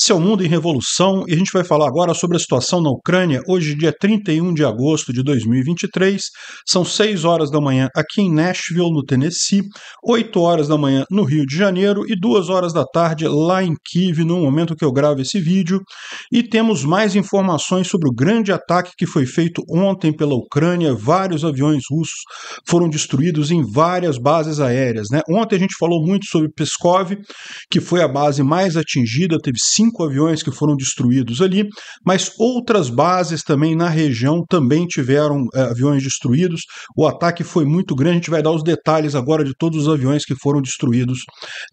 Esse é o Mundo em Revolução e a gente vai falar agora sobre a situação na Ucrânia hoje, dia 31 de agosto de 2023. São 6 horas da manhã aqui em Nashville, no Tennessee, 8 horas da manhã no Rio de Janeiro e 2 horas da tarde lá em Kiev, no momento que eu gravo esse vídeo. E temos mais informações sobre o grande ataque que foi feito ontem pela Ucrânia. Vários aviões russos foram destruídos em várias bases aéreas. Né? Ontem a gente falou muito sobre Peskov, que foi a base mais atingida, teve 5 cinco aviões que foram destruídos ali, mas outras bases também na região também tiveram é, aviões destruídos. O ataque foi muito grande, a gente vai dar os detalhes agora de todos os aviões que foram destruídos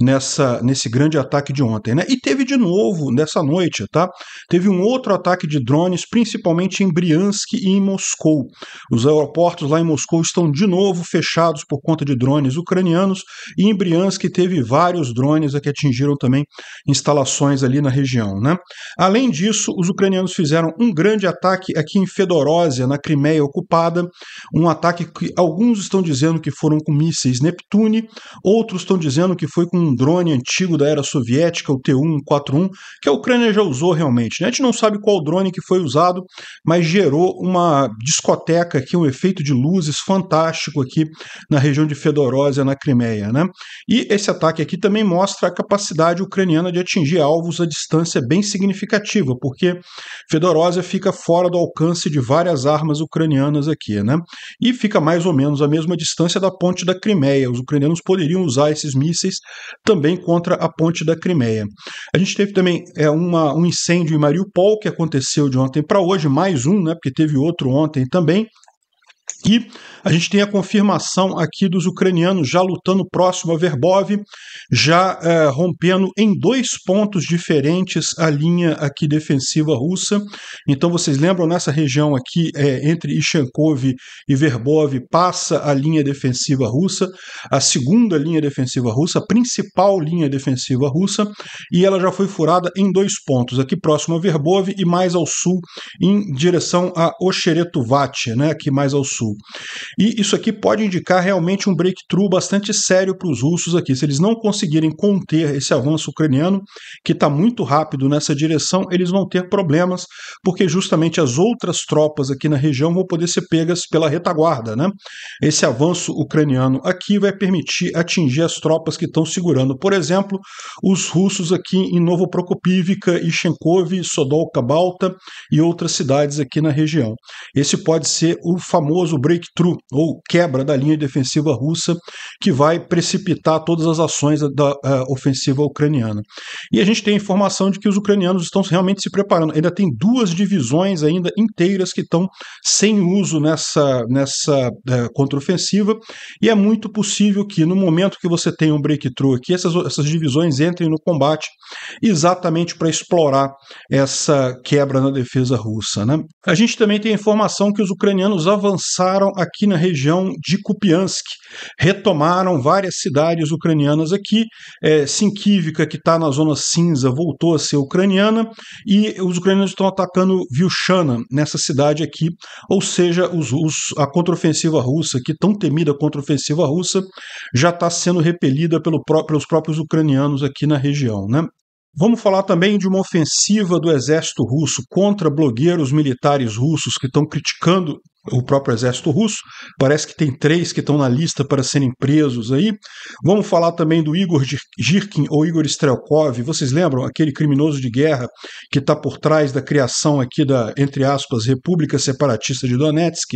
nessa, nesse grande ataque de ontem. Né? E teve de novo nessa noite, tá? Teve um outro ataque de drones, principalmente em Briansk e em Moscou. Os aeroportos lá em Moscou estão de novo fechados por conta de drones ucranianos, e em Briansk teve vários drones que atingiram também instalações ali na região região. Né? Além disso, os ucranianos fizeram um grande ataque aqui em Fedorósia, na Crimeia ocupada, um ataque que alguns estão dizendo que foram com mísseis Neptune, outros estão dizendo que foi com um drone antigo da era soviética, o T-141, que a Ucrânia já usou realmente. Né? A gente não sabe qual drone que foi usado, mas gerou uma discoteca aqui, um efeito de luzes fantástico aqui na região de Fedorósia, na Crimeia. Né? E esse ataque aqui também mostra a capacidade ucraniana de atingir alvos a distância distância bem significativa, porque Fedorosa fica fora do alcance de várias armas ucranianas aqui, né? E fica mais ou menos a mesma distância da ponte da Crimeia. Os ucranianos poderiam usar esses mísseis também contra a ponte da Crimeia. A gente teve também é, uma, um incêndio em Mariupol que aconteceu de ontem para hoje, mais um, né? Porque teve outro ontem também. E a gente tem a confirmação aqui dos ucranianos já lutando próximo a Verbov, já eh, rompendo em dois pontos diferentes a linha aqui defensiva russa. Então vocês lembram nessa região aqui eh, entre Ishankov e Verbov passa a linha defensiva russa, a segunda linha defensiva russa, a principal linha defensiva russa, e ela já foi furada em dois pontos aqui próximo a Verbov e mais ao sul em direção a Ocheretuvat, né, aqui mais ao sul. E isso aqui pode indicar realmente um breakthrough bastante sério para os russos aqui. Se eles não conseguirem conter esse avanço ucraniano, que está muito rápido nessa direção, eles vão ter problemas, porque justamente as outras tropas aqui na região vão poder ser pegas pela retaguarda. Né? Esse avanço ucraniano aqui vai permitir atingir as tropas que estão segurando, por exemplo, os russos aqui em Novo Prokopivka, Ishenkov, Sodolka Balta e outras cidades aqui na região. Esse pode ser o famoso breakthrough, ou quebra da linha defensiva russa, que vai precipitar todas as ações da, uh, ofensiva ucraniana. E a gente tem a informação de que os ucranianos estão realmente se preparando. Ainda tem duas divisões ainda inteiras que estão sem uso nessa, nessa uh, contraofensiva, e é muito possível que no momento que você tem um breakthrough aqui, essas, essas divisões entrem no combate exatamente para explorar essa quebra na defesa russa. Né? A gente também tem a informação que os ucranianos avançaram avançaram aqui na região de Kupiansk, retomaram várias cidades ucranianas aqui. É, Sinkivka, que está na zona cinza, voltou a ser ucraniana, e os ucranianos estão atacando Vilshana nessa cidade aqui, ou seja, os, os, a contraofensiva russa, que tão temida contraofensiva russa, já está sendo repelida pelo, pelos próprios ucranianos aqui na região. Né? Vamos falar também de uma ofensiva do exército russo contra blogueiros militares russos que estão criticando o próprio exército russo. Parece que tem três que estão na lista para serem presos aí. Vamos falar também do Igor Girkin ou Igor Strelkov. Vocês lembram aquele criminoso de guerra que está por trás da criação aqui da, entre aspas, República Separatista de Donetsk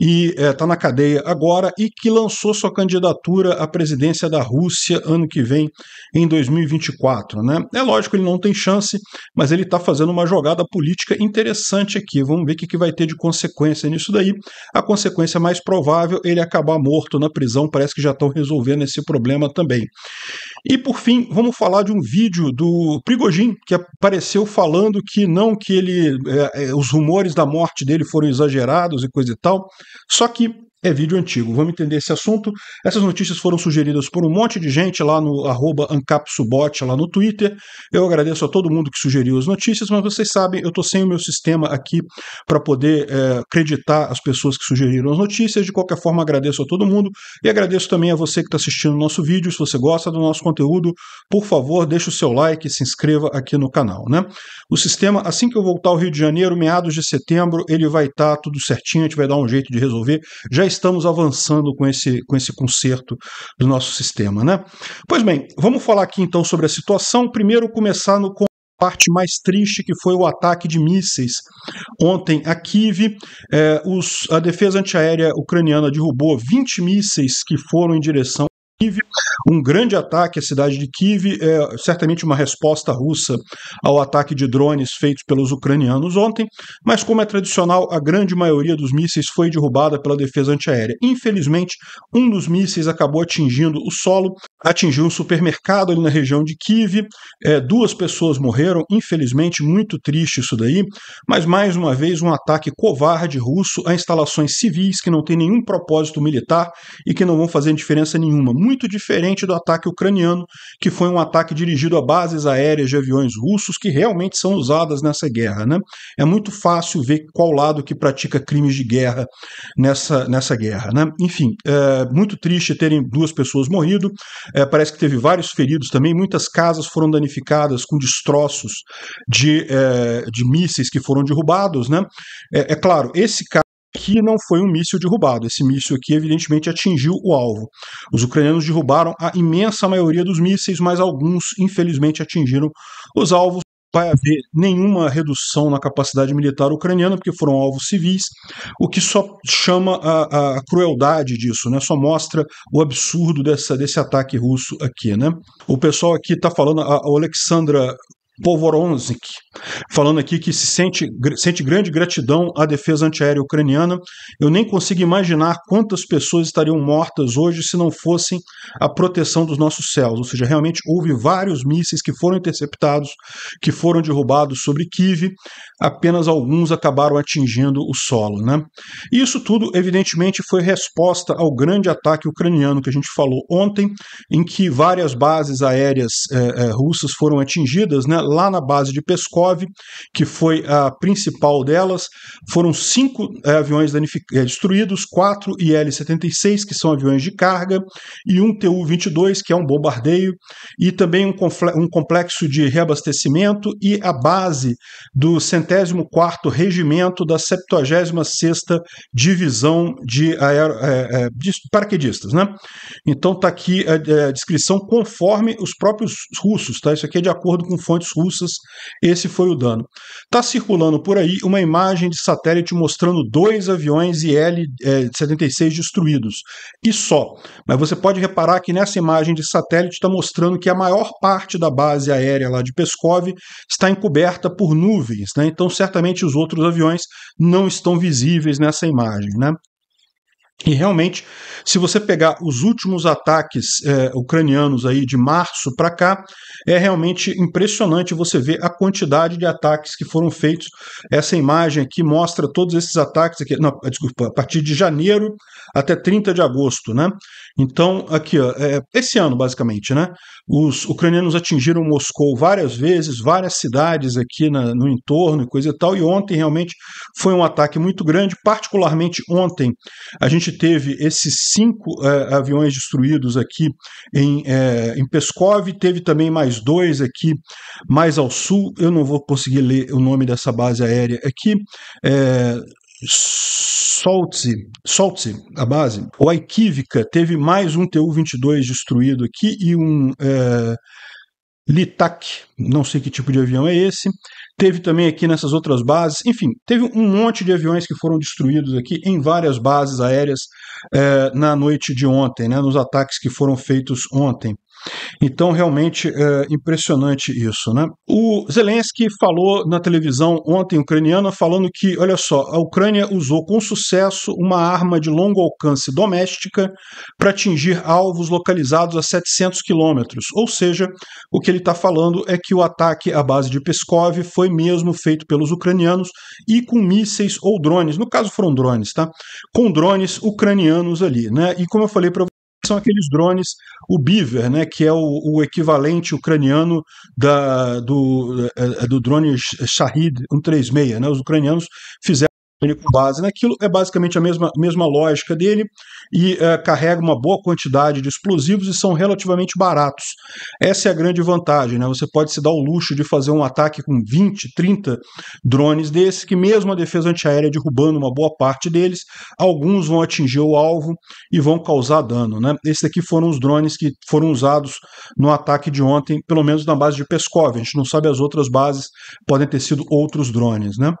e está eh, é, na cadeia agora e que lançou sua candidatura à presidência da Rússia ano que vem, em 2024. Né? É lógico, ele não tem chance, mas ele está fazendo uma jogada política interessante aqui. Vamos ver o que, que vai ter de consequência nisso daí aí. A consequência mais provável, ele acabar morto na prisão, parece que já estão resolvendo esse problema também. E por fim, vamos falar de um vídeo do Prigojin, que apareceu falando que não que ele. É, é, os rumores da morte dele foram exagerados e coisa e tal. Só que é vídeo antigo. Vamos entender esse assunto. Essas notícias foram sugeridas por um monte de gente lá no arroba Ancapsubot, lá no Twitter. Eu agradeço a todo mundo que sugeriu as notícias, mas vocês sabem, eu estou sem o meu sistema aqui para poder é, acreditar as pessoas que sugeriram as notícias. De qualquer forma, agradeço a todo mundo e agradeço também a você que está assistindo o nosso vídeo. Se você gosta do nosso conteúdo, por favor, deixe o seu like e se inscreva aqui no canal. Né? O sistema, assim que eu voltar ao Rio de Janeiro, meados de setembro, ele vai estar tá tudo certinho, a gente vai dar um jeito de resolver. Já estamos avançando com esse, com esse conserto do nosso sistema. Né? Pois bem, vamos falar aqui então sobre a situação. Primeiro, começar no parte mais triste que foi o ataque de mísseis ontem a Kiev. É, os, a defesa antiaérea ucraniana derrubou 20 mísseis que foram em direção um grande ataque à cidade de Kiev é certamente uma resposta russa ao ataque de drones feitos pelos ucranianos ontem, mas como é tradicional, a grande maioria dos mísseis foi derrubada pela defesa antiaérea. Infelizmente, um dos mísseis acabou atingindo o solo atingiu um supermercado ali na região de Kiev. É, duas pessoas morreram, infelizmente, muito triste isso daí. Mas mais uma vez, um ataque covarde russo a instalações civis que não tem nenhum propósito militar e que não vão fazer diferença nenhuma. Muito diferente do ataque ucraniano, que foi um ataque dirigido a bases aéreas de aviões russos que realmente são usadas nessa guerra. Né? É muito fácil ver qual lado que pratica crimes de guerra nessa, nessa guerra. Né? Enfim, é, muito triste terem duas pessoas morrido. É, parece que teve vários feridos também, muitas casas foram danificadas com destroços de, é, de mísseis que foram derrubados. Né? É, é claro, esse caso aqui não foi um míssil derrubado. Esse míssil aqui, evidentemente, atingiu o alvo. Os ucranianos derrubaram a imensa maioria dos mísseis, mas alguns, infelizmente, atingiram os alvos vai haver nenhuma redução na capacidade militar ucraniana, porque foram alvos civis, o que só chama a, a crueldade disso, né? só mostra o absurdo dessa, desse ataque russo aqui. Né? O pessoal aqui está falando, a Alexandra Povoronzik, falando aqui que se sente, sente grande gratidão à defesa antiaérea ucraniana. Eu nem consigo imaginar quantas pessoas estariam mortas hoje se não fossem a proteção dos nossos céus. Ou seja, realmente houve vários mísseis que foram interceptados, que foram derrubados sobre Kiev, apenas alguns acabaram atingindo o solo. Né? E isso tudo, evidentemente, foi resposta ao grande ataque ucraniano que a gente falou ontem, em que várias bases aéreas eh, eh, russas foram atingidas, né? lá na base de Peskov, que foi a principal delas. Foram cinco é, aviões eh, destruídos, quatro IL-76, que são aviões de carga, e um Tu-22, que é um bombardeio, e também um complexo de reabastecimento e a base do 104º Regimento da 76ª Divisão de, aero, é, é, de paraquedistas. Né? Então está aqui a, a descrição conforme os próprios russos. Tá? Isso aqui é de acordo com fontes russas, esse foi o dano. Está circulando por aí uma imagem de satélite mostrando dois aviões IL-76 é, destruídos, e só. Mas você pode reparar que nessa imagem de satélite está mostrando que a maior parte da base aérea lá de Peskov está encoberta por nuvens, né? então certamente os outros aviões não estão visíveis nessa imagem. Né? E realmente, se você pegar os últimos ataques é, ucranianos aí de março para cá, é realmente impressionante você ver a quantidade de ataques que foram feitos. Essa imagem aqui mostra todos esses ataques aqui, não, desculpa, a partir de janeiro até 30 de agosto, né? Então, aqui, ó, é, esse ano basicamente, né? Os ucranianos atingiram Moscou várias vezes, várias cidades aqui na, no entorno e coisa e tal. E ontem realmente foi um ataque muito grande, particularmente ontem a gente gente teve esses cinco é, aviões destruídos aqui em, é, em teve também mais dois aqui mais ao sul. Eu não vou conseguir ler o nome dessa base aérea aqui. É, Soltse, a base, ou teve mais um TU-22 destruído aqui e um é, não sei que tipo de avião é esse teve também aqui nessas outras bases, enfim, teve um monte de aviões que foram destruídos aqui em várias bases aéreas é, na noite de ontem, né, nos ataques que foram feitos ontem. Então, realmente é impressionante isso. Né? O Zelensky falou na televisão ontem ucraniana, falando que, olha só, a Ucrânia usou com sucesso uma arma de longo alcance doméstica para atingir alvos localizados a 700 quilômetros. Ou seja, o que ele está falando é que o ataque à base de Peskov foi mesmo feito pelos ucranianos e com mísseis ou drones. No caso, foram drones, tá? Com drones ucranianos ali, né? E como eu falei para são aqueles drones, o Beaver, né, que é o, o equivalente ucraniano da, do, é, é, do drone Shahid 136. Né, os ucranianos fizeram ele com base naquilo, é basicamente a mesma, mesma lógica dele e é, carrega uma boa quantidade de explosivos e são relativamente baratos. Essa é a grande vantagem, né? Você pode se dar o luxo de fazer um ataque com 20, 30 drones desses, que mesmo a defesa antiaérea derrubando uma boa parte deles, alguns vão atingir o alvo e vão causar dano, né? Esses aqui foram os drones que foram usados no ataque de ontem, pelo menos na base de Peskov. A gente não sabe as outras bases, podem ter sido outros drones, né?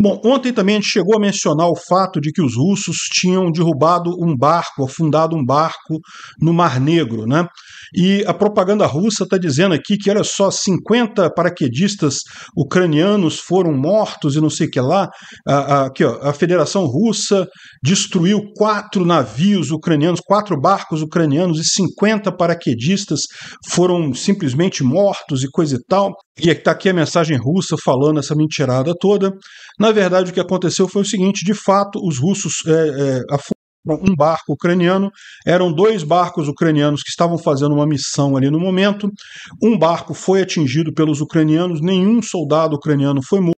Bom, ontem também a gente chegou a mencionar o fato de que os russos tinham derrubado um barco, afundado um barco no Mar Negro, né? E a propaganda russa está dizendo aqui que, olha só, 50 paraquedistas ucranianos foram mortos e não sei o que lá. A, a, aqui, ó, a Federação Russa destruiu quatro navios ucranianos, quatro barcos ucranianos e 50 paraquedistas foram simplesmente mortos e coisa e tal. E é está aqui a mensagem russa falando essa mentirada toda. Na verdade, o que aconteceu foi o seguinte: de fato, os russos é, é, um barco ucraniano, eram dois barcos ucranianos que estavam fazendo uma missão ali no momento. Um barco foi atingido pelos ucranianos, nenhum soldado ucraniano foi morto.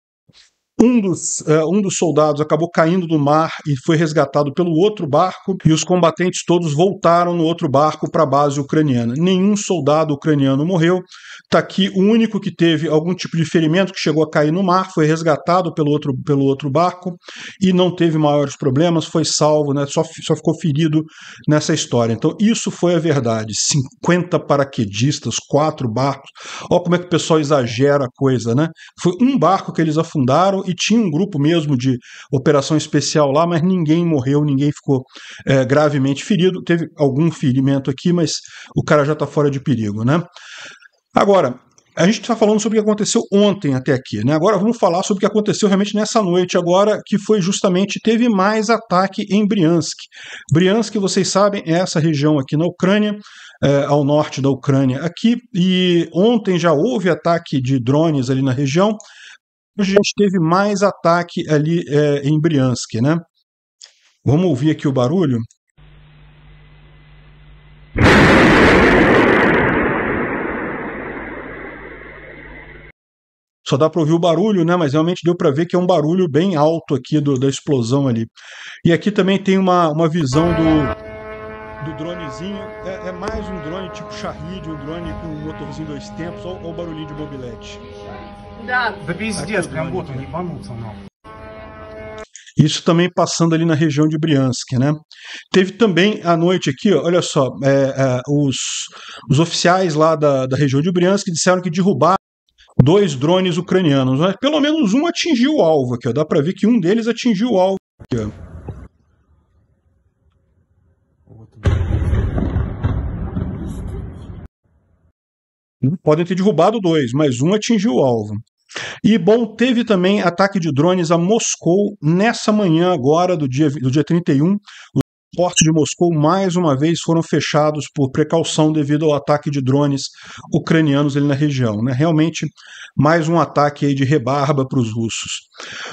Um dos, uh, um dos soldados acabou caindo no mar e foi resgatado pelo outro barco, e os combatentes todos voltaram no outro barco para a base ucraniana. Nenhum soldado ucraniano morreu. Está aqui o único que teve algum tipo de ferimento que chegou a cair no mar, foi resgatado pelo outro, pelo outro barco e não teve maiores problemas, foi salvo, né, só, só ficou ferido nessa história. Então, isso foi a verdade. 50 paraquedistas, quatro barcos. Olha como é que o pessoal exagera a coisa, né? Foi um barco que eles afundaram e tinha um grupo mesmo de operação especial lá, mas ninguém morreu, ninguém ficou é, gravemente ferido. Teve algum ferimento aqui, mas o cara já está fora de perigo, né? Agora, a gente está falando sobre o que aconteceu ontem até aqui, né? Agora vamos falar sobre o que aconteceu realmente nessa noite agora, que foi justamente teve mais ataque em Briansk. Briansk, vocês sabem, é essa região aqui na Ucrânia, é, ao norte da Ucrânia aqui, e ontem já houve ataque de drones ali na região. Hoje a gente teve mais ataque ali é, em Briansk, né? Vamos ouvir aqui o barulho? Só dá para ouvir o barulho, né? Mas realmente deu para ver que é um barulho bem alto aqui do, da explosão ali. E aqui também tem uma, uma visão do, do dronezinho. É, é mais um drone tipo Charlie, um drone com um motorzinho dois tempos. Olha o barulhinho de mobilete. Да. пиздец, прям вот он ебанулся нахуй. Isso também passando ali na região de Briansk, né? Teve também à noite aqui, olha só, é, é, os, os oficiais lá da, da região de Briansk disseram que derrubaram dois drones ucranianos, mas pelo menos um atingiu o alvo aqui, ó. Dá para ver que um deles atingiu o alvo aqui, ó. Podem ter derrubado dois, mas um atingiu o alvo. E bom, teve também ataque de drones a Moscou nessa manhã agora do dia, do dia 31 portos de Moscou mais uma vez foram fechados por precaução devido ao ataque de drones ucranianos ali na região. Né? Realmente, mais um ataque aí de rebarba para os russos.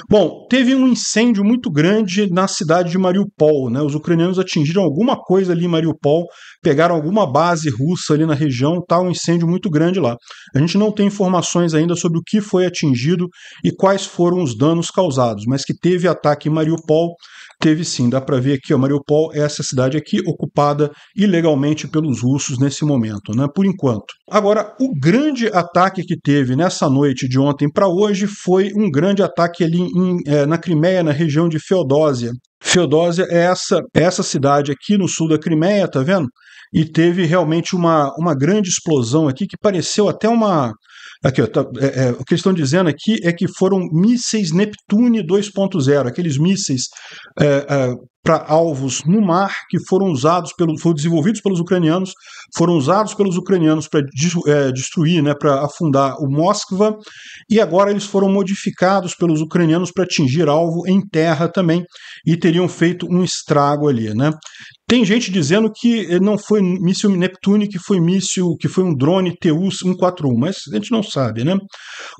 Bom, teve um incêndio muito grande na cidade de Mariupol. Né? Os ucranianos atingiram alguma coisa ali em Mariupol, pegaram alguma base russa ali na região, tá um incêndio muito grande lá. A gente não tem informações ainda sobre o que foi atingido e quais foram os danos causados, mas que teve ataque em Mariupol, Teve sim, dá para ver aqui, ó, Mariupol é essa cidade aqui ocupada ilegalmente pelos russos nesse momento, né, por enquanto. Agora, o grande ataque que teve nessa noite de ontem para hoje foi um grande ataque ali em, é, na Crimeia, na região de Feodósia. Feodósia é essa, é essa cidade aqui no sul da Crimeia, tá vendo? E teve realmente uma, uma grande explosão aqui que pareceu até uma, Aqui, ó, tá, é, é, o que estão dizendo aqui é que foram mísseis Neptune 2.0, aqueles mísseis é, é para alvos no mar que foram usados pelo, foram desenvolvidos pelos ucranianos, foram usados pelos ucranianos para é, destruir, né, para afundar o Moskva, e agora eles foram modificados pelos ucranianos para atingir alvo em terra também e teriam feito um estrago ali, né? Tem gente dizendo que eh, não foi míssil Neptune, que foi míssil, que foi um drone TU-141, mas a gente não sabe, né?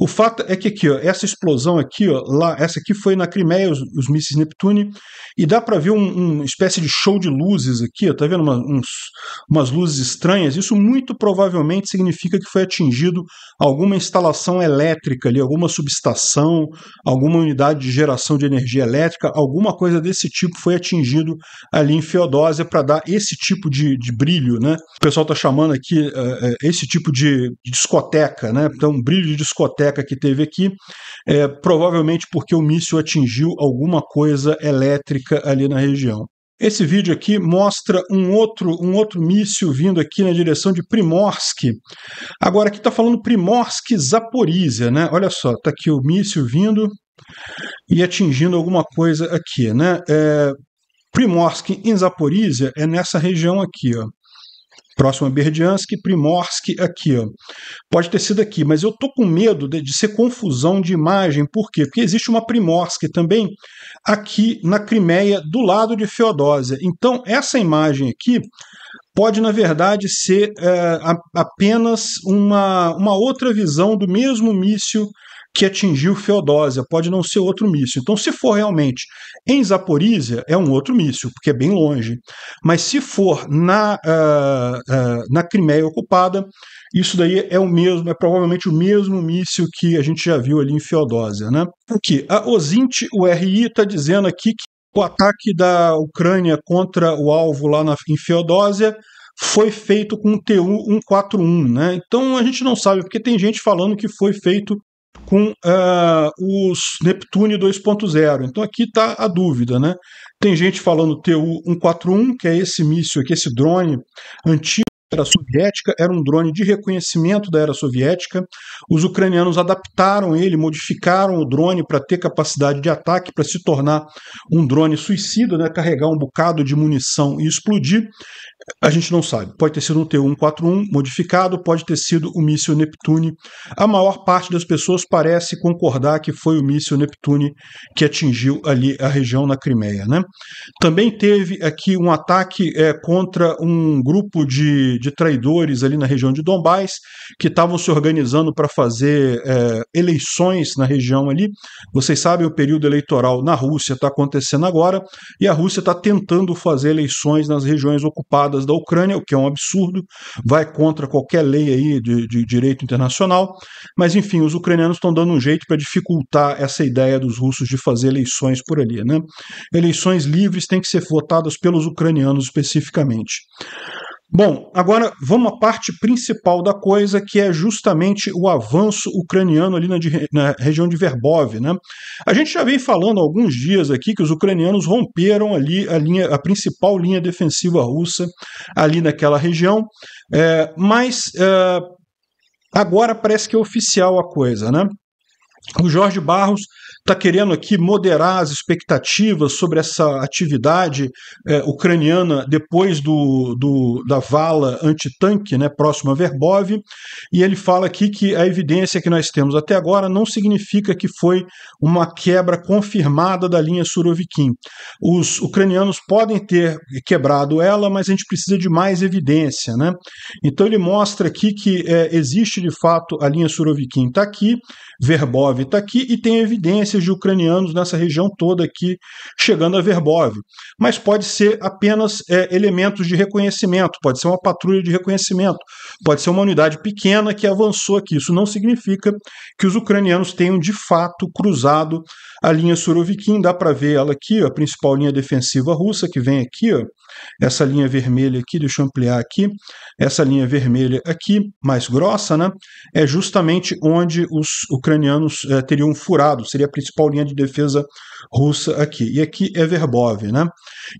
O fato é que aqui, ó, essa explosão aqui, ó, lá, essa aqui foi na Crimeia, os, os mísseis Neptune, e dá para ver um, uma espécie de show de luzes aqui, ó, tá vendo uma, uns, umas luzes estranhas? Isso muito provavelmente significa que foi atingido alguma instalação elétrica ali, alguma subestação, alguma unidade de geração de energia elétrica, alguma coisa desse tipo foi atingido ali em Feodósia, fazer para dar esse tipo de, de brilho, né? O pessoal está chamando aqui uh, esse tipo de, de, discoteca, né? Então, um brilho de discoteca que teve aqui, é, provavelmente porque o míssil atingiu alguma coisa elétrica ali na região. Esse vídeo aqui mostra um outro, um outro míssil vindo aqui na direção de Primorsk. Agora aqui está falando Primorsk Zaporizhia, né? Olha só, está aqui o míssil vindo e atingindo alguma coisa aqui, né? É, Primorsk em Zaporizhia é nessa região aqui, ó. Próximo a Berdiansk, Primorsk é aqui, ó. Pode ter sido aqui, mas eu tô com medo de, de, ser confusão de imagem, por quê? Porque existe uma Primorsk também aqui na Crimeia, do lado de Feodósia. Então, essa imagem aqui pode, na verdade, ser é, a, apenas uma, uma outra visão do mesmo míssil que atingiu Feodósia, pode não ser outro míssil. Então, se for realmente em Zaporizhia, é um outro míssil, porque é bem longe. Mas se for na, uh, uh, na Crimeia ocupada, isso daí é o mesmo, é provavelmente o mesmo míssil que a gente já viu ali em Feodósia. Né? Porque a Ozint, o RI, está dizendo aqui que o ataque da Ucrânia contra o alvo lá na, em Feodósia foi feito com o TU-141, né? Então a gente não sabe, porque tem gente falando que foi feito com uh, ah, os Neptune 2.0. Então aqui está a dúvida, né? Tem gente falando TU-141, que é esse míssil aqui, esse drone antigo, era soviética, era um drone de reconhecimento da era soviética. Os ucranianos adaptaram ele, modificaram o drone para ter capacidade de ataque, para se tornar um drone suicida, né, carregar um bocado de munição e explodir. A gente não sabe. Pode ter sido um T-141 modificado, pode ter sido o míssil Neptune. A maior parte das pessoas parece concordar que foi o míssil Neptune que atingiu ali a região na Crimeia. Né? Também teve aqui um ataque é, contra um grupo de, de traidores ali na região de Dombás, que estavam se organizando para fazer é, eleições na região ali. Vocês sabem, o período eleitoral na Rússia está acontecendo agora, e a Rússia está tentando fazer eleições nas regiões ocupadas da Ucrânia, o que é um absurdo, vai contra qualquer lei aí de, de direito internacional. Mas, enfim, os ucranianos estão dando um jeito para dificultar essa ideia dos russos de fazer eleições por ali. Né? Eleições livres têm que ser votadas pelos ucranianos especificamente. Bom, agora vamos à parte principal da coisa, que é justamente o avanço ucraniano ali na, na, região de Verbov. Né? A gente já vem falando há alguns dias aqui que os ucranianos romperam ali a, linha, a principal linha defensiva russa ali naquela região, é, mas é, agora parece que é oficial a coisa. Né? O Jorge Barros está querendo aqui moderar as expectativas sobre essa atividade é, ucraniana depois do, do, da vala antitanque, né, próxima a Verbov, e ele fala aqui que a evidência que nós temos até agora não significa que foi uma quebra confirmada da linha Surovikin. Os ucranianos podem ter quebrado ela, mas a gente precisa de mais evidência. Né? Então ele mostra aqui que é, existe de fato a linha Surovikin está aqui, Verbov está aqui e tem evidência de ucranianos nessa região toda aqui, chegando a Verbov. Mas pode ser apenas é, elementos de reconhecimento, pode ser uma patrulha de reconhecimento, pode ser uma unidade pequena que avançou aqui. Isso não significa que os ucranianos tenham de fato cruzado a linha Surovikin. Dá para ver ela aqui, a principal linha defensiva russa que vem aqui, ó, essa linha vermelha aqui, deixa eu ampliar aqui, essa linha vermelha aqui, mais grossa, né, é justamente onde os ucranianos é, teriam furado, seria a principal linha de defesa russa aqui. E aqui é Verbov. Né?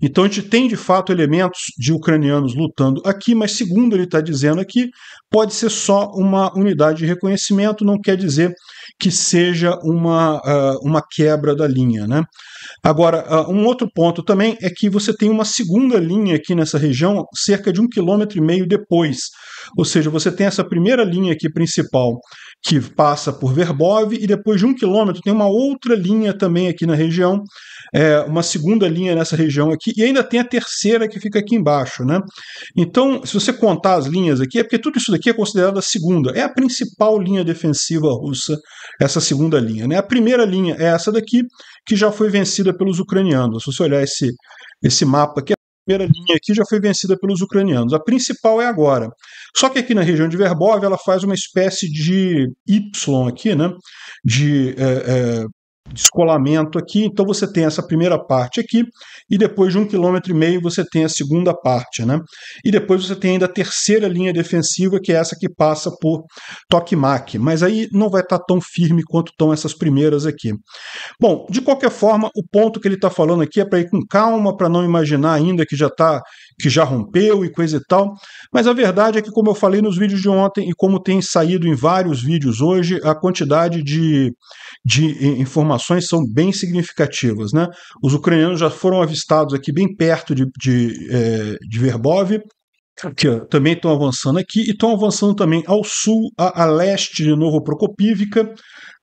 Então a gente tem de fato elementos de ucranianos lutando aqui, mas segundo ele está dizendo aqui, pode ser só uma unidade de reconhecimento, não quer dizer que seja uma, uh, uma quebra da linha. Né? Agora, uh, um outro ponto também é que você tem uma segunda linha aqui nessa região, cerca de um quilômetro e meio depois. Ou seja, você tem essa primeira linha aqui principal, que passa por Verbov e depois de um quilômetro tem uma outra linha também aqui na região, é, uma segunda linha nessa região aqui e ainda tem a terceira que fica aqui embaixo, né? Então, se você contar as linhas aqui, é porque tudo isso daqui é considerado a segunda, é a principal linha defensiva russa, essa segunda linha, né? A primeira linha é essa daqui que já foi vencida pelos ucranianos. Se você olhar esse esse mapa aqui primeira linha aqui já foi vencida pelos ucranianos. A principal é agora. Só que aqui na região de Verbov ela faz uma espécie de Y aqui, né? De é, é, descolamento aqui. Então você tem essa primeira parte aqui e depois de um quilômetro e meio você tem a segunda parte, né? E depois você tem ainda a terceira linha defensiva que é essa que passa por Tokmak, mas aí não vai estar tá tão firme quanto estão essas primeiras aqui. Bom, de qualquer forma, o ponto que ele está falando aqui é para ir com calma, para não imaginar ainda que já está que já rompeu e coisa e tal. Mas a verdade é que, como eu falei nos vídeos de ontem e como tem saído em vários vídeos hoje, a quantidade de, de informações são bem significativas. Né? Os ucranianos já foram avistados aqui bem perto de, de, é, de Verbov, Aqui, ó, também estão avançando aqui e estão avançando também ao sul, a, a leste de novo Prokopivka.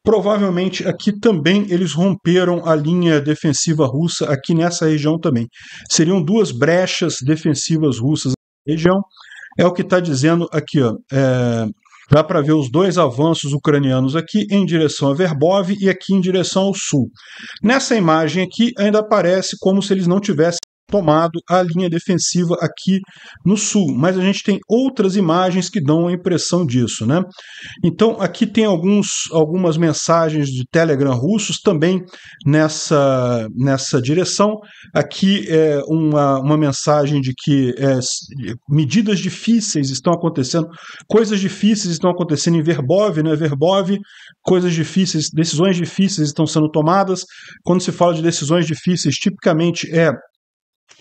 Provavelmente aqui também eles romperam a linha defensiva russa aqui nessa região também. Seriam duas brechas defensivas russas na região. É o que está dizendo aqui, ó. É, dá para ver os dois avanços ucranianos aqui em direção a Verbov e aqui em direção ao sul. Nessa imagem aqui ainda aparece como se eles não tivessem tomado a linha defensiva aqui no sul, mas a gente tem outras imagens que dão a impressão disso, né? Então aqui tem alguns, algumas mensagens de Telegram russos também nessa, nessa direção. Aqui é uma, uma mensagem de que é, medidas difíceis estão acontecendo, coisas difíceis estão acontecendo em Verbov, né? Verbov, coisas difíceis, decisões difíceis estão sendo tomadas. Quando se fala de decisões difíceis, tipicamente é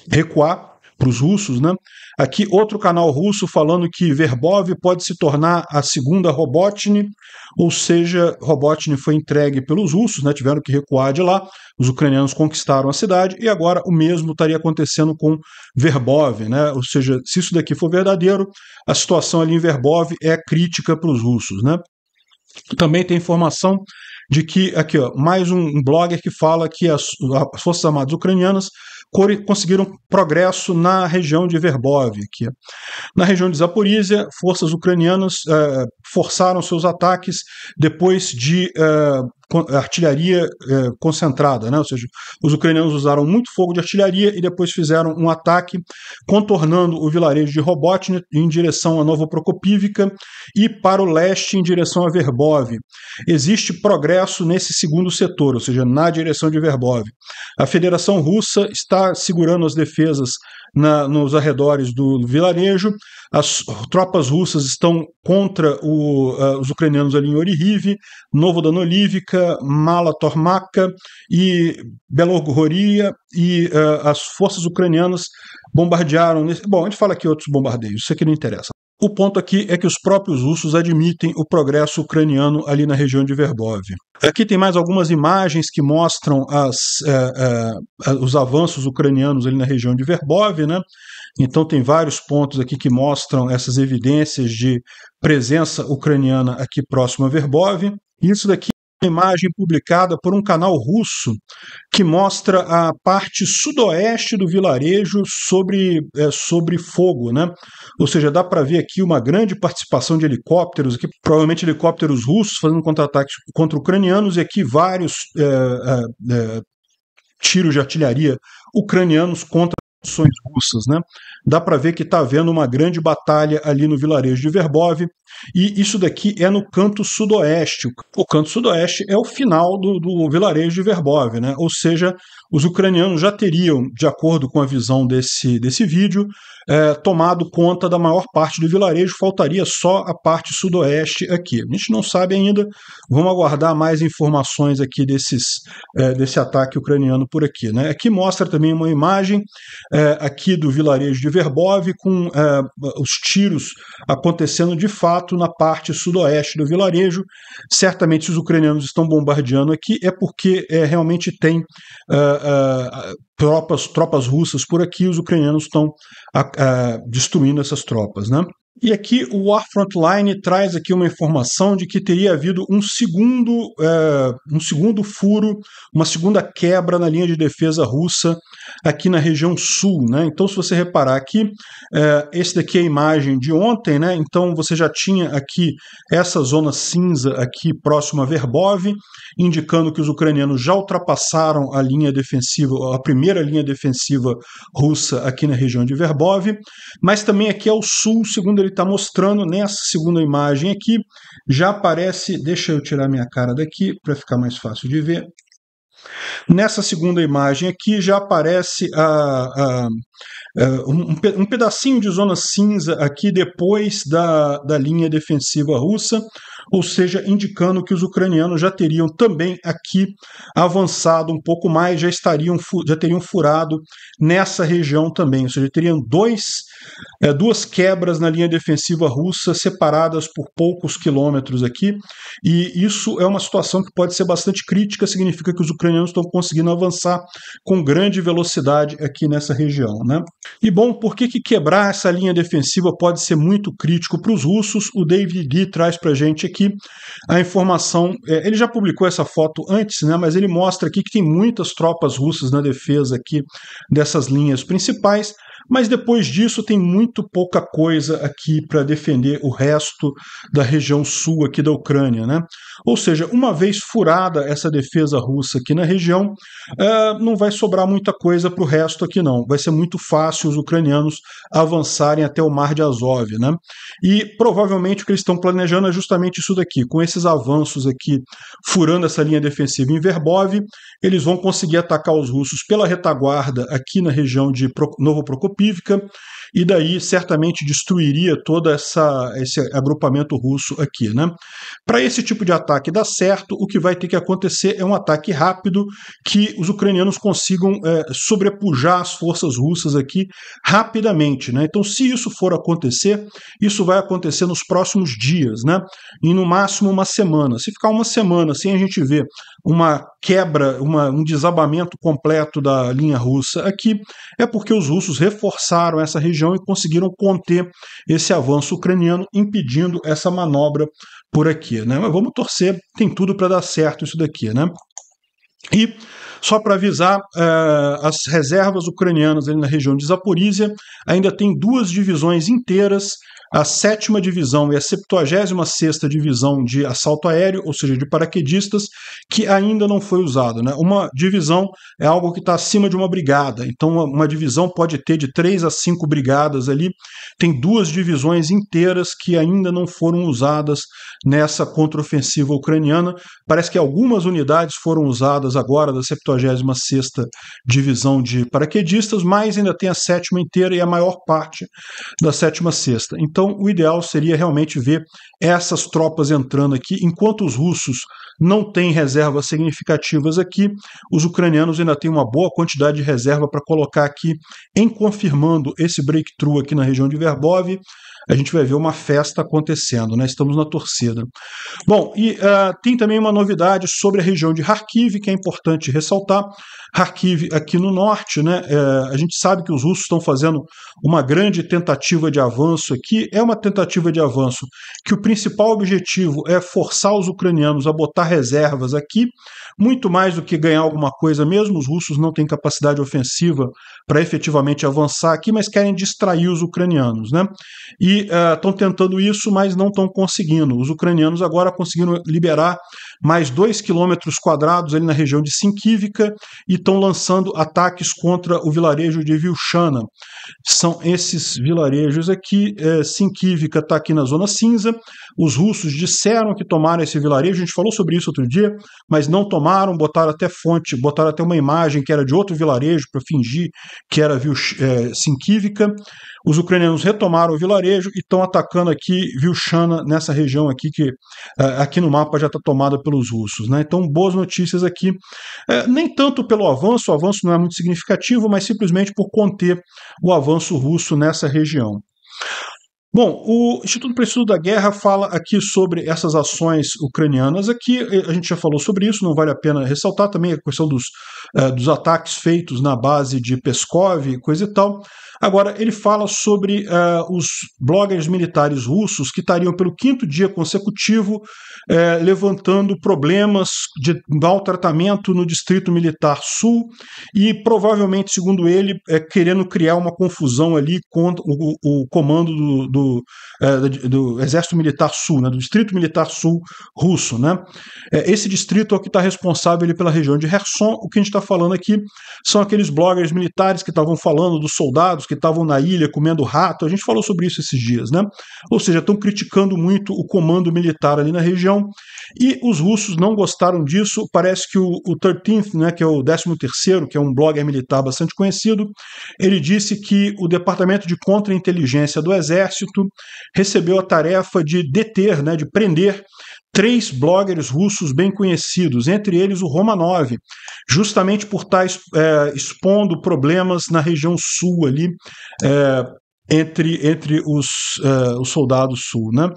recuar para os russos, né? Aqui outro canal russo falando que Verbov pode se tornar a segunda Robotnik, ou seja, Robotnik foi entregue pelos russos, né? Tiveram que recuar de lá, os ucranianos conquistaram a cidade e agora o mesmo estaria acontecendo com Verbov, né? Ou seja, se isso daqui for verdadeiro, a situação ali em Verbov é crítica para os russos, né? Também tem informação de que, aqui, ó, mais um blogger que fala que as, as Forças Armadas Ucranianas conseguiram progresso na região de Verbov. Aqui. Na região de Zaporizhia, forças ucranianas eh, forçaram seus ataques depois de eh, artilharia é, concentrada, né? ou seja, os ucranianos usaram muito fogo de artilharia e depois fizeram um ataque contornando o vilarejo de Robotny em direção a Novo Prokopivka e para o leste em direção a Verbov. Existe progresso nesse segundo setor, ou seja, na direção de Verbov. A Federação Russa está segurando as defesas na, nos arredores do vilarejo. As tropas russas estão contra o, uh, os ucranianos ali em Danolivka, Mala Tormaka e Beloghoria, e uh, as forças ucranianas bombardearam. Nesse... Bom, a gente fala aqui outros bombardeios, isso aqui não interessa. O ponto aqui é que os próprios russos admitem o progresso ucraniano ali na região de Verbov. Aqui tem mais algumas imagens que mostram as, é, é, os avanços ucranianos ali na região de Verbov, né? Então tem vários pontos aqui que mostram essas evidências de presença ucraniana aqui próximo a Verbov. Isso daqui uma imagem publicada por um canal russo que mostra a parte sudoeste do vilarejo sobre, é, sobre fogo, né? Ou seja, dá para ver aqui uma grande participação de helicópteros, aqui, provavelmente helicópteros russos fazendo contra-ataques contra ucranianos e aqui vários é, é, é tiros de artilharia ucranianos contra ações russas, né? Dá para ver que está havendo uma grande batalha ali no vilarejo de Verbov, e isso daqui é no canto sudoeste. O canto sudoeste é o final do, do vilarejo de Verbov, né? Ou seja, os ucranianos já teriam, de acordo com a visão desse, desse vídeo, é, tomado conta da maior parte do vilarejo, faltaria só a parte sudoeste aqui. A gente não sabe ainda, vamos aguardar mais informações aqui desses, é, desse ataque ucraniano por aqui. Né? Aqui mostra também uma imagem é, aqui do vilarejo de Verbov com é, os tiros acontecendo de fato na parte sudoeste do vilarejo. Certamente, se os ucranianos estão bombardeando aqui, é porque é, realmente tem é, eh, eh, tropas, tropas russas por aqui, os ucranianos estão ah, eh, destruindo essas tropas. Né? E aqui o War Frontline traz aqui uma informação de que teria havido um segundo, uh, um segundo furo, uma segunda quebra na linha de defesa russa aqui na região sul. Né? Então, se você reparar aqui, é, esse daqui é a imagem de ontem, né? então você já tinha aqui essa zona cinza aqui próxima a Verbov, indicando que os ucranianos já ultrapassaram a linha defensiva, a primeira linha defensiva russa aqui na região de Verbov, mas também aqui ao sul, segundo ele está mostrando, nessa segunda imagem aqui, já aparece, deixa eu tirar minha cara daqui para ficar mais fácil de ver, Nessa segunda imagem aqui já aparece a, a, um, um, pedacinho de zona cinza aqui depois da, da linha defensiva russa, ou seja, indicando que os ucranianos já teriam também aqui avançado um pouco mais, já estariam já teriam furado nessa região também, ou seja, teriam dois, é, duas quebras na linha defensiva russa separadas por poucos quilômetros aqui, e isso é uma situação que pode ser bastante crítica, significa que os ucranianos estão conseguindo avançar com grande velocidade aqui nessa região, né? E bom, por que, que quebrar essa linha defensiva pode ser muito crítico para os russos? O David Lee traz para gente aqui aqui a informação. É, ele já publicou essa foto antes, né? Mas ele mostra aqui que tem muitas tropas russas na defesa aqui dessas linhas principais. Mas depois disso tem muito pouca coisa aqui para defender o resto da região sul aqui da Ucrânia, né? Ou seja, uma vez furada essa defesa russa aqui na região, uh, não vai sobrar muita coisa para o resto aqui não. Vai ser muito fácil os ucranianos avançarem até o Mar de Azov, né? E provavelmente o que eles estão planejando é justamente isso daqui. Com esses avanços aqui, furando essa linha defensiva em Verbov, eles vão conseguir atacar os russos pela retaguarda aqui na região de Novo Prokopov, pífica e daí certamente destruiria todo essa, esse agrupamento russo aqui. Né? Para esse tipo de ataque dar certo, o que vai ter que acontecer é um ataque rápido que os ucranianos consigam é, sobrepujar as forças russas aqui rapidamente. Né? Então, se isso for acontecer, isso vai acontecer nos próximos dias, né? em no máximo uma semana. Se ficar uma semana sem a gente ver uma quebra, uma, um desabamento completo da linha russa aqui, é porque os russos reforçaram essa região região e conseguiram conter esse avanço ucraniano, impedindo essa manobra por aqui. Né? Mas vamos torcer, tem tudo para dar certo isso daqui. Né? E só para avisar, eh, as reservas ucranianas ali na região de Zaporizhia ainda tem duas divisões inteiras a 7 Divisão e a 76 Divisão de Assalto Aéreo, ou seja, de paraquedistas, que ainda não foi usado. Né? Uma divisão é algo que está acima de uma brigada, então uma, divisão pode ter de 3 a 5 brigadas ali. Tem duas divisões inteiras que ainda não foram usadas nessa contraofensiva ucraniana. Parece que algumas unidades foram usadas agora da 76 Divisão de Paraquedistas, mas ainda tem a sétima inteira e a maior parte da sétima sexta. Então, então, o ideal seria realmente ver essas tropas entrando aqui. Enquanto os russos não têm reservas significativas aqui, os ucranianos ainda têm uma boa quantidade de reserva para colocar aqui em confirmando esse breakthrough aqui na região de Verbov a gente vai ver uma festa acontecendo, né? Estamos na torcida. Bom, e uh, tem também uma novidade sobre a região de Kharkiv, que é importante ressaltar. Kharkiv aqui no norte, né? É, a gente sabe que os russos estão fazendo uma grande tentativa de avanço aqui. É uma tentativa de avanço que o principal objetivo é forçar os ucranianos a botar reservas aqui, muito mais do que ganhar alguma coisa mesmo. Os russos não têm capacidade ofensiva para efetivamente avançar aqui, mas querem distrair os ucranianos, né? E estão uh, tentando isso, mas não estão conseguindo. Os ucranianos agora conseguiram liberar mais 2 quilômetros quadrados ali na região de Sinkivka e estão lançando ataques contra o vilarejo de Vilchana. São esses vilarejos aqui. É, Sinkivka está aqui na zona cinza. Os russos disseram que tomaram esse vilarejo, a gente falou sobre isso outro dia, mas não tomaram, botaram até fonte, botaram até uma imagem que era de outro vilarejo para fingir que era é, Sinkivka. Os ucranianos retomaram o vilarejo e estão atacando aqui Vilchana, nessa região aqui, que é, aqui no mapa já está tomada pelo pelos russos. Né? Então, boas notícias aqui, é, nem tanto pelo avanço, o avanço não é muito significativo, mas simplesmente por conter o avanço russo nessa região. Bom, o Instituto para Estudo da Guerra fala aqui sobre essas ações ucranianas. Aqui a gente já falou sobre isso, não vale a pena ressaltar também a questão dos, é, dos ataques feitos na base de Peskov, coisa e tal. Agora, ele fala sobre uh, os bloggers militares russos que estariam pelo quinto dia consecutivo é, levantando problemas de maltratamento no Distrito Militar Sul e, provavelmente, segundo ele, é, querendo criar uma confusão ali com o, o comando do, do, é, do, Exército Militar Sul, né, do Distrito Militar Sul russo. Né? É, esse distrito é o que está responsável pela região de Kherson. O que a gente está falando aqui são aqueles bloggers militares que estavam falando dos soldados que estavam na ilha comendo rato. A gente falou sobre isso esses dias. Né? Ou seja, estão criticando muito o comando militar ali na região então, e os russos não gostaram disso. Parece que o, o 13th, né, que é o 13º, que é um blogger militar bastante conhecido, ele disse que o Departamento de Contra-Inteligência do Exército recebeu a tarefa de deter, né, de prender três bloggers russos bem conhecidos, entre eles o Romanov, justamente por estar é, expondo problemas na região sul ali, é, entre, entre os, é, os soldados sul, né?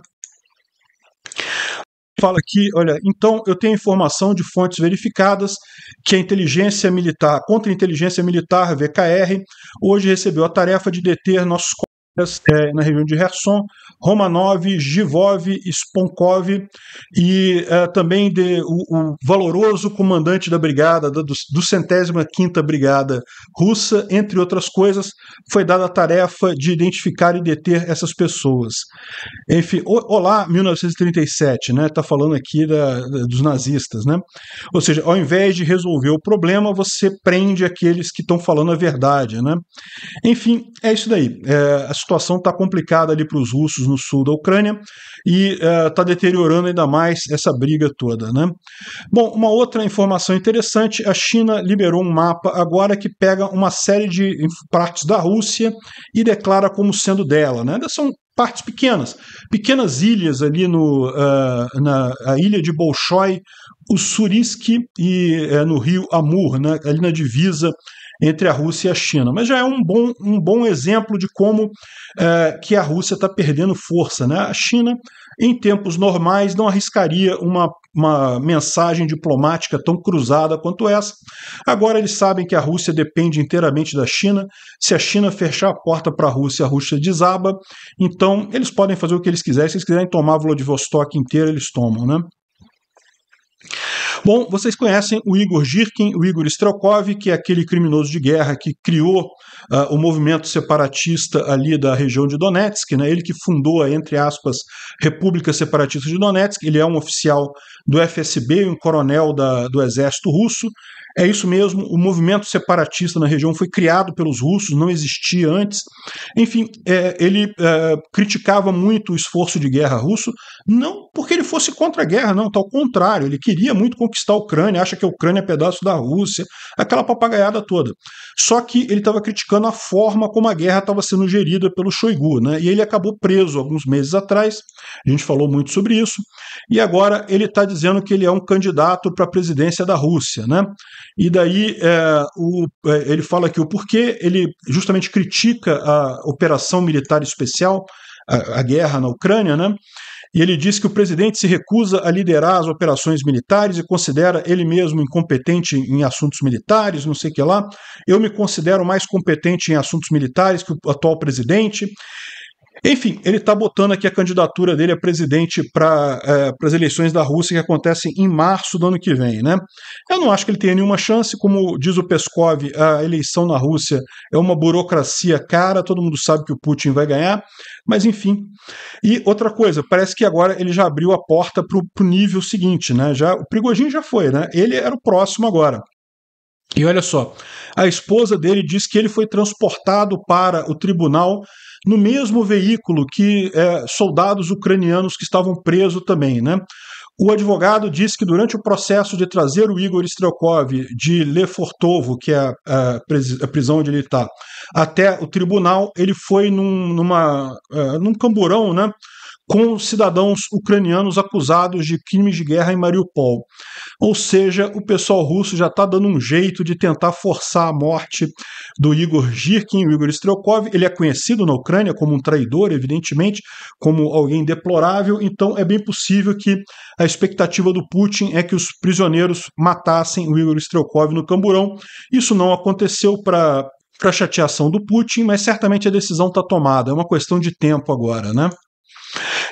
fala aqui, olha, então eu tenho informação de fontes verificadas que a inteligência militar, contra a inteligência militar, VKR, hoje recebeu a tarefa de deter nossos colegas é, na região de Herson Romanov, Givov, Sponkov e eh, também de, o, o, valoroso comandante da brigada, da, do, do centésima quinta brigada russa, entre outras coisas, foi dada a tarefa de identificar e deter essas pessoas. Enfim, o, olá 1937, né? Tá falando aqui da, da, dos nazistas, né? Ou seja, ao invés de resolver o problema, você prende aqueles que estão falando a verdade, né? Enfim, é isso daí. É, a situação está complicada ali para os russos no sul da Ucrânia, e está eh, uh, deteriorando ainda mais essa briga toda. Né? Bom, uma outra informação interessante: a China liberou um mapa agora que pega uma série de partes da Rússia e declara como sendo dela. Né? São partes pequenas, pequenas ilhas ali no uh, na a ilha de Bolshoi, o Suriski e uh, no rio Amur, né, ali na divisa entre a Rússia e a China. Mas já é um bom, um bom exemplo de como é, que a Rússia está perdendo força. Né? A China, em tempos normais, não arriscaria uma, uma mensagem diplomática tão cruzada quanto essa. Agora eles sabem que a Rússia depende inteiramente da China. Se a China fechar a porta para a Rússia, a Rússia desaba. Então eles podem fazer o que eles quiserem. Se eles quiserem tomar Vladivostok inteira, eles tomam. Né? Bom, vocês conhecem o Igor Girkin, o Igor Strokov, que é aquele criminoso de guerra que criou uh, o movimento separatista ali da região de Donetsk, né? ele que fundou, entre aspas, República Separatista de Donetsk, ele é um oficial do FSB, um coronel da, do exército russo, é isso mesmo, o movimento separatista na região foi criado pelos russos, não existia antes. Enfim, é, ele é, criticava muito o esforço de guerra russo, não porque ele fosse contra a guerra, não, tal contrário, ele queria muito conquistar a Ucrânia, acha que a Ucrânia é pedaço da Rússia, aquela papagaiada toda. Só que ele estava criticando a forma como a guerra estava sendo gerida pelo Shoigu, né? E ele acabou preso alguns meses atrás, a gente falou muito sobre isso, e agora ele está dizendo que ele é um candidato para a presidência da Rússia, né? E daí é, o, é, ele fala aqui o porquê ele justamente critica a operação militar especial, a, a, guerra na Ucrânia, né? E ele diz que o presidente se recusa a liderar as operações militares e considera ele mesmo incompetente em assuntos militares, não sei o que lá. Eu me considero mais competente em assuntos militares que o atual presidente. Enfim, ele está botando aqui a candidatura dele a presidente para é, as eleições da Rússia que acontecem em março do ano que vem. Né? Eu não acho que ele tenha nenhuma chance, como diz o Peskov, a eleição na Rússia é uma burocracia cara, todo mundo sabe que o Putin vai ganhar, mas enfim. E outra coisa, parece que agora ele já abriu a porta para o nível seguinte, né? Já, o Prigojin já foi, né? Ele era o próximo agora. E olha só, a esposa dele diz que ele foi transportado para o tribunal no mesmo veículo que é, soldados ucranianos que estavam presos também. Né? O advogado disse que durante o processo de trazer o Igor Strelkov de Lefortovo, que é a, a, a prisão onde ele está, até o tribunal, ele foi num, numa, uh, num camburão, né? com cidadãos ucranianos acusados de crimes de guerra em Mariupol. Ou seja, o pessoal russo já está dando um jeito de tentar forçar a morte do Igor Girkin, o Igor Strelkov. Ele é conhecido na Ucrânia como um traidor, evidentemente, como alguém deplorável, então é bem possível que a expectativa do Putin é que os prisioneiros matassem o Igor Strelkov no Camburão. Isso não aconteceu para para chateação do Putin, mas certamente a decisão está tomada. É uma questão de tempo agora, né?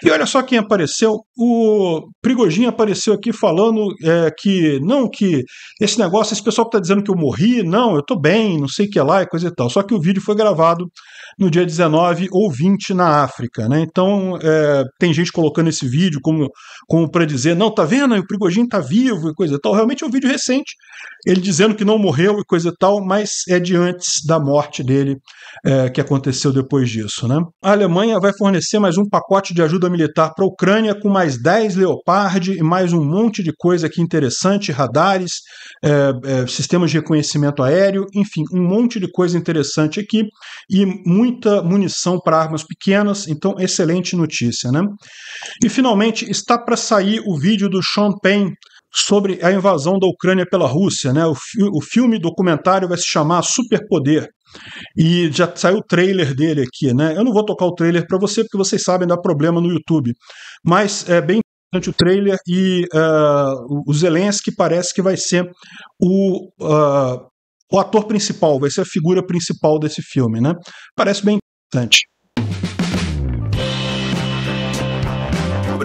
E olha só quem apareceu. O Prigojin apareceu aqui falando é, que não, que esse negócio, esse pessoal que está dizendo que eu morri, não, eu estou bem, não sei o que lá e coisa e tal. Só que o vídeo foi gravado no dia 19 ou 20 na África, né? Então é, tem gente colocando esse vídeo como, como para dizer, não, tá vendo? O Prigojin tá vivo e coisa e tal. Realmente é um vídeo recente, ele dizendo que não morreu e coisa e tal, mas é de antes da morte dele é, que aconteceu depois disso, né? A Alemanha vai fornecer mais um pacote pacote de ajuda militar para a Ucrânia com mais 10 Leopard e mais um monte de coisa aqui interessante, radares, é, é, sistemas de reconhecimento aéreo, enfim, um monte de coisa interessante aqui e muita munição para armas pequenas, então excelente notícia, né? E finalmente está para sair o vídeo do Sean Payne sobre a invasão da Ucrânia pela Rússia. Né? O, fi o filme documentário vai se chamar Superpoder. E já saiu o trailer dele aqui, né? Eu não vou tocar o trailer para você, porque vocês sabem dá problema no YouTube. Mas é bem interessante o trailer e uh, o Zelensky parece que vai ser o, uh, o ator principal, vai ser a figura principal desse filme, né? Parece bem interessante.